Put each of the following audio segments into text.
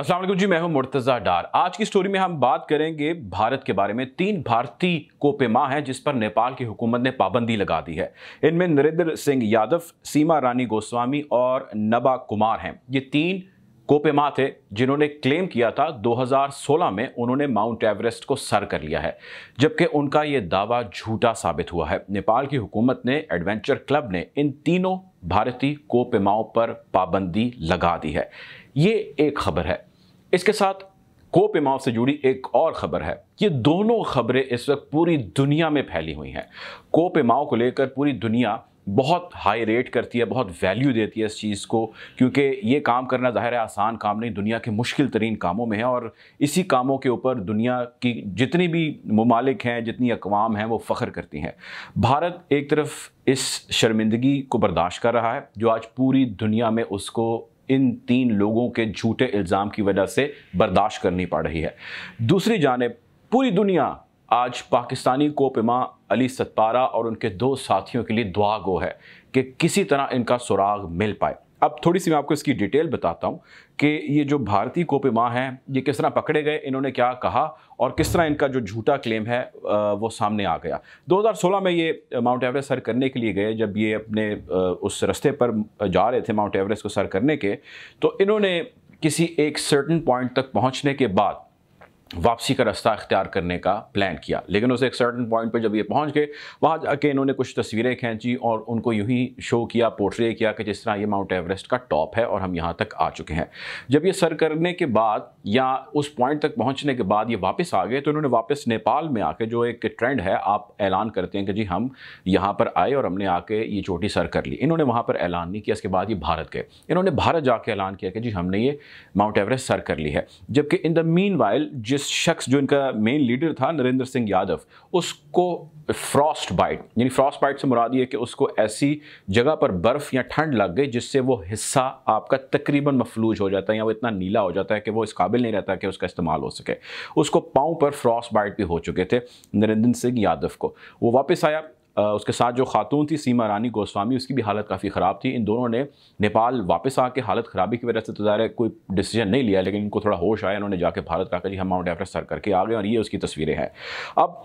असलम जी मैं हूं मुर्तज़ा डार आज की स्टोरी में हम बात करेंगे भारत के बारे में तीन भारतीय कोपेमा हैं जिस पर नेपाल की हुकूमत ने पाबंदी लगा दी है इनमें नरेंद्र सिंह यादव सीमा रानी गोस्वामी और नबा कुमार हैं ये तीन कोपेमा थे जिन्होंने क्लेम किया था 2016 में उन्होंने माउंट एवरेस्ट को सर कर लिया है जबकि उनका ये दावा झूठा साबित हुआ है नेपाल की हुकूमत ने एडवेंचर क्लब ने इन तीनों भारतीय कोपेमाओं पर पाबंदी लगा दी है ये एक खबर है इसके साथ कोप इमाम से जुड़ी एक और ख़बर है ये दोनों खबरें इस वक्त पूरी दुनिया में फैली हुई हैं कोप इमाओं को लेकर पूरी दुनिया बहुत हाई रेट करती है बहुत वैल्यू देती है इस चीज़ को क्योंकि ये काम करना ज़ाहिर है आसान काम नहीं दुनिया के मुश्किल तरीन कामों में है और इसी कामों के ऊपर दुनिया की जितनी भी ममालिक हैं जितनी अकवाम हैं वो फ़ख्र करती हैं भारत एक तरफ इस शर्मिंदगी को बर्दाश्त कर रहा है जो आज पूरी दुनिया में उसको इन तीन लोगों के झूठे इल्ज़ाम की वजह से बर्दाश्त करनी पड़ रही है दूसरी जानब पूरी दुनिया आज पाकिस्तानी कोपिमा अली सतपारा और उनके दो साथियों के लिए दुआ गो है कि किसी तरह इनका सुराग मिल पाए अब थोड़ी सी मैं आपको इसकी डिटेल बताता हूँ कि ये जो भारतीय कोपिमा हैं ये किस तरह पकड़े गए इन्होंने क्या कहा और किस तरह इनका जो झूठा क्लेम है वो सामने आ गया 2016 में ये माउंट एवरेस्ट सर करने के लिए गए जब ये अपने उस रास्ते पर जा रहे थे माउंट एवरेस्ट को सर करने के तो इन्होंने किसी एक सर्टन पॉइंट तक पहुँचने के बाद वापसी का रास्ता अख्तियार करने का प्लान किया लेकिन उसे एक सर्टन पॉइंट पर जब ये पहुंच गए वहाँ जाके इन्होंने कुछ तस्वीरें खींची और उनको यूँ ही शो किया पोर्ट्रे किया कि जिस तरह ये माउंट एवरेस्ट का टॉप है और हम यहाँ तक आ चुके हैं जब ये सर करने के बाद या उस पॉइंट तक पहुँचने के बाद ये वापस आ गए तो इन्होंने वापस नेपाल में आके जो एक ट्रेंड है आप ऐलान करते हैं कि जी हम यहाँ पर आए और हमने आके ये चोटी सर कर ली इन्होंने वहाँ पर ऐलान नहीं किया इसके बाद ये भारत गए इन्होंने भारत जाके ऐलान किया कि जी हमने ये माउंट एवरेस्ट सर कर ली है जबकि इन द मीन वाइल जिस शख्स जो इनका मेन लीडर था नरेंद्र सिंह यादव उसको फ्रॉस्ट बाइट यानी फ्रॉस्ट बाइट से मुराद ये कि उसको ऐसी जगह पर बर्फ़ या ठंड लग गई जिससे वो हिस्सा आपका तकरीबन मफलूज हो जाता है या वो इतना नीला हो जाता है कि वो इस काबिल नहीं रहता कि उसका इस्तेमाल हो सके उसको पाँव पर फ्रॉस्ट बाइट भी हो चुके थे नरेंद्र सिंह यादव को वो वापस आया उसके साथ जो खातून थी सीमा रानी गोस्वामी उसकी भी हालत काफ़ी ख़राब थी इन दोनों ने नेपाल वापस आके हालत ख़राबी की वजह से तो ज़ाहिर कोई डिसीजन नहीं लिया लेकिन इनको थोड़ा होश आया इन्होंने जाके भारत का जी हम माउंट एवरेस्ट सर करके आ गए और ये उसकी तस्वीरें हैं अब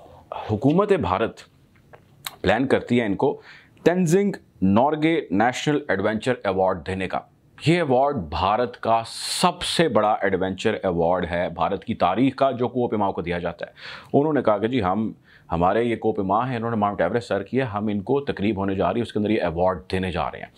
हुकूमत भारत प्लान करती है इनको Tenzing Norgay national adventure award देने का ये अवार्ड भारत का सबसे बड़ा एडवेंचर अवार्ड है भारत की तारीख का जो कुओं पेमाओं को दिया जाता है उन्होंने कहा कि जी हम हमारे ये कोप माँ हैं इन्होंने माउंट एवरेस्ट सर किया हम इनको तकरीब होने जा रही है उसके अंदर ये अवार्ड देने जा रहे हैं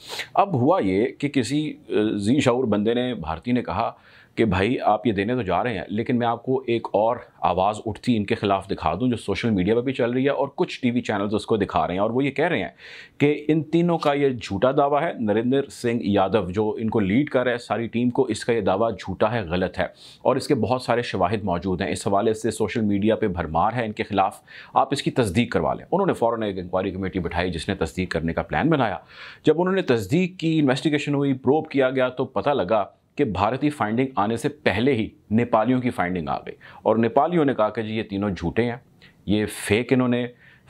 अब हुआ ये कि किसी जी शूर बंदे ने भारती ने कहा कि भाई आप ये देने तो जा रहे हैं लेकिन मैं आपको एक और आवाज़ उठती इनके ख़िलाफ़ दिखा दूं जो सोशल मीडिया पर भी चल रही है और कुछ टीवी चैनल्स उसको दिखा रहे हैं और वो ये कह रहे हैं कि इन तीनों का ये झूठा दावा है नरेंद्र सिंह यादव जो इनको लीड कर रहा है सारी टीम को इसका ये दावा झूठा है गलत है और इसके बहुत सारे शवाहद मौजूद हैं इस हवाले से सोशल मीडिया पर भरमार है इनके ख़िलाफ़ आप इसकी तस्दीक करवा लें उन्होंने फ़ौर एक इंक्वायरी कमेटी बैठाई जिसने तस्दीक करने का प्लान बनाया जब उन्होंने तस्दीक की इन्वेस्टिगेशन हुई प्रोब किया गया तो पता लगा कि भारतीय फाइंडिंग आने से पहले ही नेपालियों की फाइंडिंग आ गई और नेपालियों ने कहा कि जी ये तीनों झूठे हैं ये फेक इन्होंने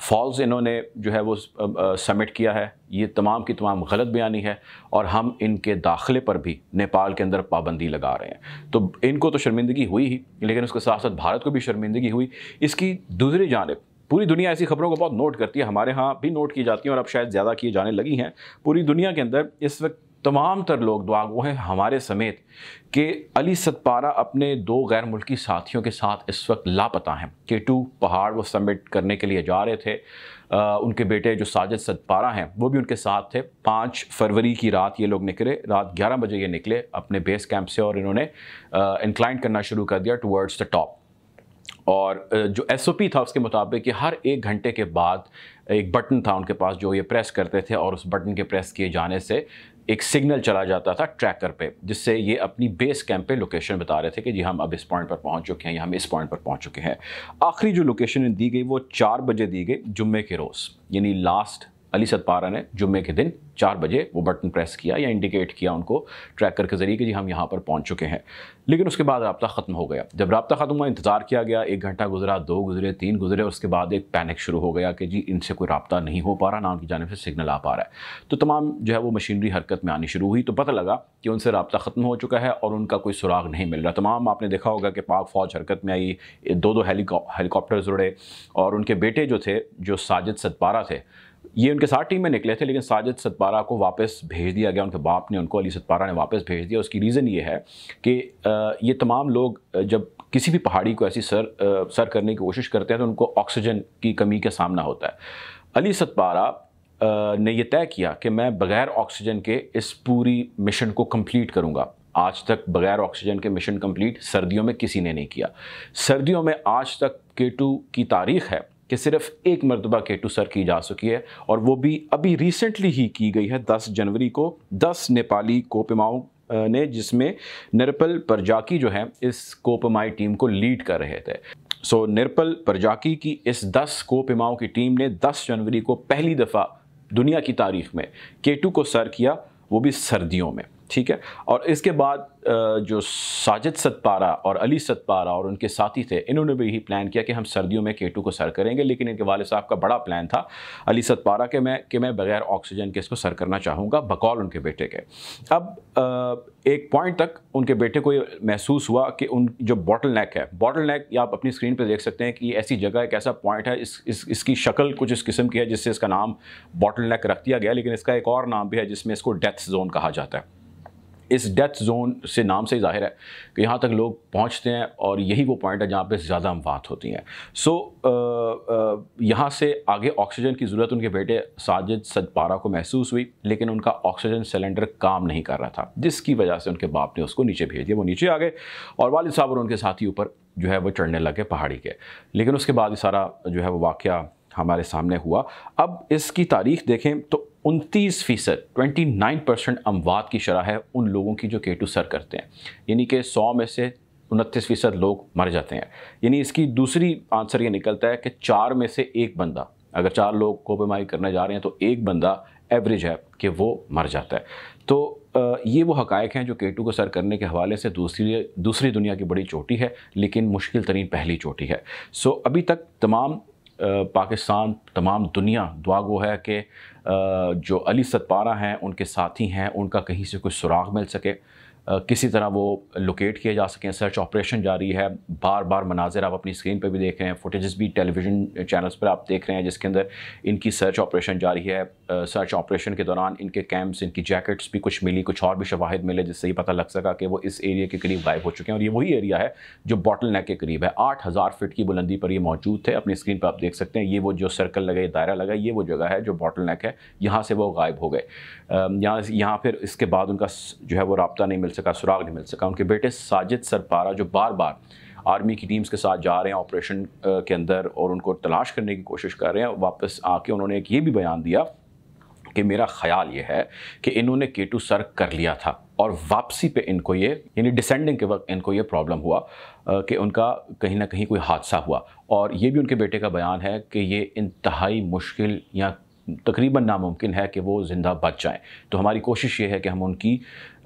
फॉल्स इन्होंने जो है वो सबमिट किया है ये तमाम की तमाम गलत बयानी है और हम इनके दाखिले पर भी नेपाल के अंदर पाबंदी लगा रहे हैं तो इनको तो शर्मिंदगी हुई ही लेकिन उसके साथ साथ भारत को भी शर्मिंदगी हुई इसकी दूसरी जानब पूरी दुनिया ऐसी खबरों को बहुत नोट करती है हमारे यहाँ भी नोट की जाती हैं और अब शायद ज़्यादा किए जाने लगी हैं पूरी दुनिया के अंदर इस वक्त तमाम तर लोग दुआगो हैं हमारे समेत कि अली सतपारा अपने दो गैर मुल्की साथियों के साथ इस वक्त लापता हैं के टू पहाड़ वो सबमिट करने के लिए जा रहे थे आ, उनके बेटे जो साजिद सतपारा हैं वो भी उनके साथ थे पाँच फरवरी की रात ये लोग निकले रात ग्यारह बजे ये निकले अपने बेस कैंप से और इन्होंने इंक्लाइन करना शुरू कर दिया टूवर्ड्स द टॉप और जो एस था उसके मुताबिक कि हर एक घंटे के बाद एक बटन था उनके पास जो ये प्रेस करते थे और उस बटन के प्रेस किए जाने से एक सिग्नल चला जाता था ट्रैकर पे जिससे ये अपनी बेस कैंप पे लोकेशन बता रहे थे कि जी हम अब इस पॉइंट पर पहुंच चुके हैं या हम इस पॉइंट पर पहुंच चुके हैं आखिरी जो लोकेशन दी गई वो चार बजे दी गई जुम्मे के रोज़ यानी लास्ट अली सतपारा ने जुम्मे के दिन चार बजे वो बटन प्रेस किया या इंडिकेट किया उनको ट्रैकर के ज़रिए कि जी हम यहाँ पर पहुँच चुके हैं लेकिन उसके बाद रबता ख़त्म हो गया जब रबता ख़त्म हुआ इंतज़ार किया गया एक घंटा गुजरा दो गुजरे तीन गुजरे उसके बाद एक पैनिक शुरू हो गया कि जी इनसे कोई रबता नहीं हो पा रहा ना उनकी जानब से सिग्नल आ पा रहा है तो तमाम जो है वो मशीनरी हरकत में आनी शुरू हुई तो पता लगा कि उनसे रबता ख़त्म हो चुका है और उनका कोई सुराग नहीं मिल रहा तमाम आपने देखा होगा कि पाक फ़ौज हरकत में आई दो दो हेलीकॉप्टर्स उड़े और उनके बेटे जो थे जो साजिद सतपारा थे ये उनके साथ टीम में निकले थे लेकिन साजिद सतपारा को वापस भेज दिया गया उनके बाप ने उनको अली सतपारा ने वापस भेज दिया उसकी रीज़न ये है कि ये तमाम लोग जब किसी भी पहाड़ी को ऐसी सर सर करने की कोशिश करते हैं तो उनको ऑक्सीजन की कमी का सामना होता है अली सतपारा ने यह तय किया कि मैं बग़ैर ऑक्सीजन के इस पूरी मिशन को कंप्लीट करूँगा आज तक बगैर ऑक्सीजन के मिशन कंप्लीट सर्दियों में किसी ने नहीं किया सर्दियों में आज तक के टू की तारीख है कि सिर्फ एक मरतबा के टू सर की जा चुकी है और वो भी अभी रिसेंटली ही की गई है दस जनवरी को दस नेपाली कोपमाओं ने जिसमें निरपल परजाकी जो है इस कोपमाई टीम को लीड कर रहे थे सो निरपल परजाकी की इस दस कोपमाओं की टीम ने दस जनवरी को पहली दफ़ा दुनिया की तारीख में केटू को सर किया वो भी सर्दियों में ठीक है और इसके बाद जो साजिद सतपारा और अली सतपारा और उनके साथी थे इन्होंने भी यही प्लान किया कि हम सर्दियों में केटू को सर करेंगे लेकिन इनके वाले साहब का बड़ा प्लान था अली सतपारा के मैं कि मैं बग़ैर ऑक्सीजन के इसको सर करना चाहूँगा बकौल उनके बेटे के अब एक पॉइंट तक उनके बेटे को ये महसूस हुआ कि उन जो बॉटल नेक है बॉटल नेक आप अपनी स्क्रीन पर देख सकते हैं कि ऐसी जगह एक ऐसा पॉइंट है इस, इस इसकी शक्ल कुछ इस किस्म की है जिससे इसका नाम बॉटल नेक रख दिया गया लेकिन इसका एक और नाम भी है जिसमें इसको डेथ जोन कहा जाता है इस डेथ जोन से नाम से ज़ाहिर है कि यहाँ तक लोग पहुँचते हैं और यही वो पॉइंट है जहाँ पे ज़्यादा अमवात होती हैं सो so, यहाँ से आगे ऑक्सीजन की ज़रूरत उनके बेटे साजिद सदपारा को महसूस हुई लेकिन उनका ऑक्सीजन सिलेंडर काम नहीं कर रहा था जिसकी वजह से उनके बाप ने उसको नीचे भेज दिया वो नीचे आ गए और वालद साहब और उनके साथी ऊपर जो है वो चढ़ने लगे पहाड़ी के लेकिन उसके बाद ये सारा जो है वो वाक़ हमारे सामने हुआ अब इसकी तारीख देखें तो उनतीस फ़ीसद ट्वेंटी नाइन परसेंट अमवात की शरह है उन लोगों की जो के टू सर करते हैं यानी कि सौ में से उनतीस फ़ीसद लोग मर जाते हैं यानी इसकी दूसरी आंसर ये निकलता है कि चार में से एक बंदा अगर चार लोग बीमारी करने जा रहे हैं तो एक बंदा एवरेज है कि वो मर जाता है तो ये वो हकायक हैं जो केटू को सर करने के हवाले से दूसरी दूसरी दुनिया की बड़ी चोटी है लेकिन मुश्किल तरीन पहली चोटी है सो अभी तक तमाम पाकिस्तान तमाम दुनिया दुआगो है कि जो अली सतपारा हैं उनके साथी हैं उनका कहीं से कुछ सुराग मिल सके किसी तरह वो लोकेट किए जा सकें सर्च ऑपरेशन जारी है बार बार मनाजिर आप अपनी स्क्रीन पर भी देख रहे हैं फुटेजेस भी टेलीविजन चैनल्स पर आप देख रहे हैं जिसके अंदर इनकी सर्च ऑपरेशन जारी है सर्च ऑपरेशन के दौरान इनके कैंप्स इनकी जैकेट्स भी कुछ मिली कुछ और भी शवाहद मिले जिससे ये पता लग सका कि वो इस एरिया के करीब गायब हो चुके हैं और ये वही एरिया है जो बॉटल नेक के करीब है आठ हज़ार फिट की बुलंदी पर ये मौजूद थे अपनी स्क्रीन पर आप देख सकते हैं ये वो जो सर्कल लगा ये दायरा लगा ये वो जगह है जो बॉटल नेक है यहाँ से वो गायब हो गए यहाँ यहाँ फिर इसके बाद उनका जो है वो रबता नहीं मिल सका सुराग नहीं मिल सका उनके बेटे साजिद सरपारा जो बार बार आर्मी की टीम्स के साथ जा रहे हैं ऑपरेशन के अंदर और उनको तलाश करने की कोशिश कर रहे हैं वापस आके उन्होंने एक ये भी बयान दिया कि मेरा ख्याल ये है कि इन्होंने केटू सर कर लिया था और वापसी पे इनको ये यानी डिसेंडिंग के वक्त इनको ये प्रॉब्लम हुआ कि उनका कहीं ना कहीं कोई हादसा हुआ और ये भी उनके बेटे का बयान है कि ये इंतहाई मुश्किल या तकरीबन नामुमकिन है कि वो ज़िंदा बच जाएँ तो हमारी कोशिश ये है कि हम उनकी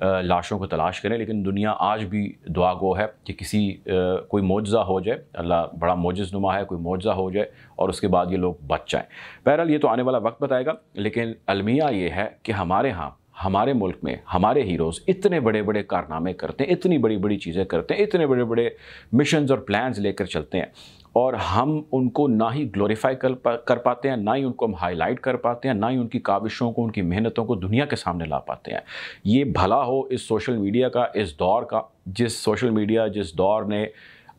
लाशों को तलाश करें लेकिन दुनिया आज भी दुआ गो है कि किसी कोई मुआवजा हो जाए अल्लाह बड़ा मोजज़ नुमा है कोई मुआवजा हो जाए और उसके बाद ये लोग बच जाएँ बहरहाल ये तो आने वाला वक्त बताएगा लेकिन अलमिया ये है कि हमारे यहाँ हमारे मुल्क में हमारे हीरोज़ इतने बड़े बड़े कारनामे करते हैं इतनी बड़ी बड़ी चीज़ें करते हैं इतने बड़े बड़े मिशन और प्लान्स लेकर चलते हैं और हम उनको ना ही ग्लोरीफाई कर पा, कर पाते हैं ना ही उनको हम हाईलाइट कर पाते हैं ना ही उनकी काविशों को उनकी मेहनतों को दुनिया के सामने ला पाते हैं ये भला हो इस सोशल मीडिया का इस दौर का जिस सोशल मीडिया जिस दौर ने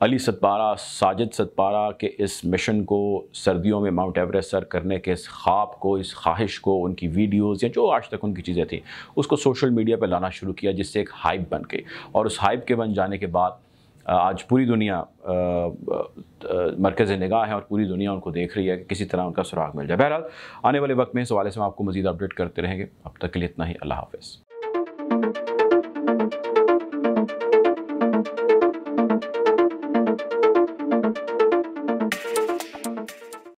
अली सतपारा साजिद सतपारा के इस मिशन को सर्दियों में माउंट एवरेस्ट सर करने के इस ख्वाब को इस ख्वाहिश को उनकी वीडियोस या जो आज तक उनकी चीज़ें थी उसको सोशल मीडिया पर लाना शुरू किया जिससे एक हाइप बन गई और उस हाइप के बन जाने के बाद आज पूरी दुनिया मरकज़ निगाह है और पूरी दुनिया उनको देख रही है कि किसी तरह उनका सुराग मिल जाए बहरहाल आने वाले वक्त में इस हवाले से हम आपको मजीद अपडेट करते रहेंगे अब तक के लिए इतना ही अल्लाह हाफ़